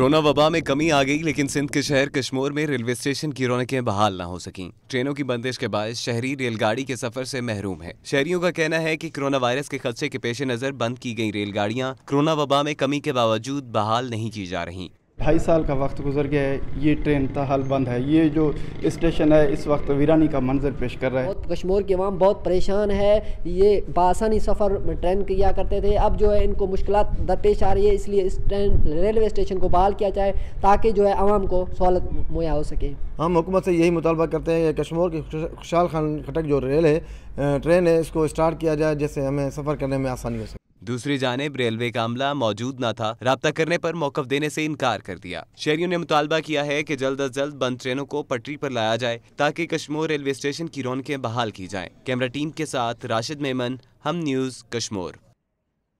corona वबा में कमी आ गई लेकिन सिंध के शहर कश्मोर में रेलवे स्टेशन की रौनकें बहाल ना हो सकी ट्रेनों की बंदिश के बाद शहरी रेलगाड़ी के सफर से महरूम है शहरियों का कहना है कि कोरोना वायरस के खदशे के पेश नज़र बंद की गई रेलगाड़ियां कोरोना वबा में कमी के बावजूद बहाल नहीं की जा रही ढाई साल का वक्त गुजर गया है ये ट्रेन ताहाल बंद है ये जो स्टेशन है इस वक्त वीरानी का मंजर पेश कर रहा है कश्मीर के आवाम बहुत परेशान है ये बासानी सफ़र ट्रेन किया करते थे अब जो है इनको मुश्किल दरपेश आ रही है इसलिए इस ट्रेन रेलवे स्टेशन को बहाल किया जाए ताकि जो है आवाम को सहूलत मुहैया हो सके हम हुकूमत से यही मुतालबा करते हैं कश्मीर की खुशहाल खान खटक जो रेल है ट्रेन है इसको स्टार्ट किया जाए जिससे हमें सफ़र करने में आसानी हो सके दूसरी जानब रेलवे का अमला मौजूद न था रब्ता करने पर मौकफ देने से इनकार कर दिया शहरियों ने मुतालबा किया है की जल्द अज जल्द बंद ट्रेनों को पटरी पर लाया जाए ताकि कश्मोर रेलवे स्टेशन की रौनकें बहाल की जाए कैमरा टीम के साथ राशिद मेमन हम न्यूज कश्मोर